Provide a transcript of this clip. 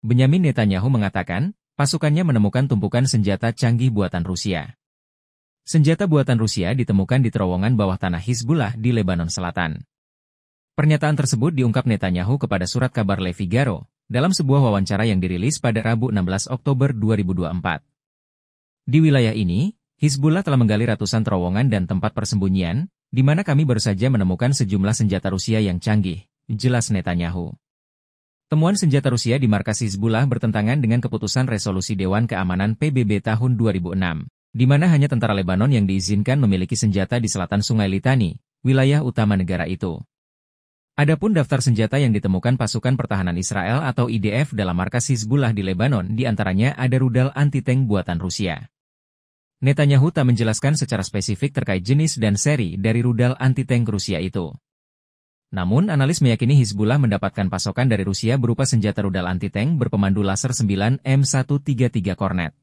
Benyamin Netanyahu mengatakan, pasukannya menemukan tumpukan senjata canggih buatan Rusia. Senjata buatan Rusia ditemukan di terowongan bawah tanah Hizbullah di Lebanon Selatan. Pernyataan tersebut diungkap Netanyahu kepada surat kabar Le Figaro dalam sebuah wawancara yang dirilis pada Rabu 16 Oktober 2024. Di wilayah ini, Hizbullah telah menggali ratusan terowongan dan tempat persembunyian, di mana kami baru saja menemukan sejumlah senjata Rusia yang canggih, jelas Netanyahu. Temuan senjata Rusia di markas Hizbullah bertentangan dengan keputusan resolusi Dewan Keamanan PBB tahun 2006, di mana hanya tentara Lebanon yang diizinkan memiliki senjata di selatan Sungai Litani, wilayah utama negara itu. Adapun daftar senjata yang ditemukan pasukan pertahanan Israel atau IDF dalam markas Hizbullah di Lebanon di antaranya ada rudal anti-tank buatan Rusia. Netanyahu tak menjelaskan secara spesifik terkait jenis dan seri dari rudal anti-tank Rusia itu. Namun, analis meyakini Hizbullah mendapatkan pasokan dari Rusia berupa senjata rudal anti-tank berpemandu laser 9 M133 Cornet.